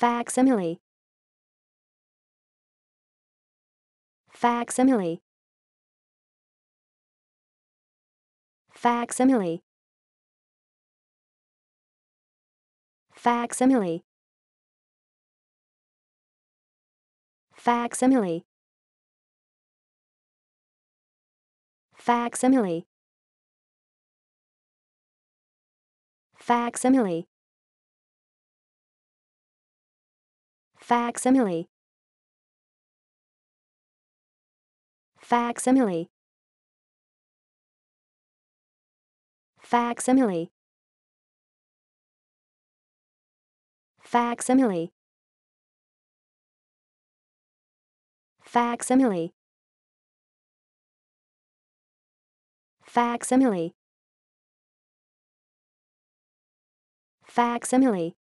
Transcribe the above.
facsimile facsimile facsimile facsimile facsimile facsimile facsimile facsimile facsimile facsimile facsimile facsimile facsimile facsimile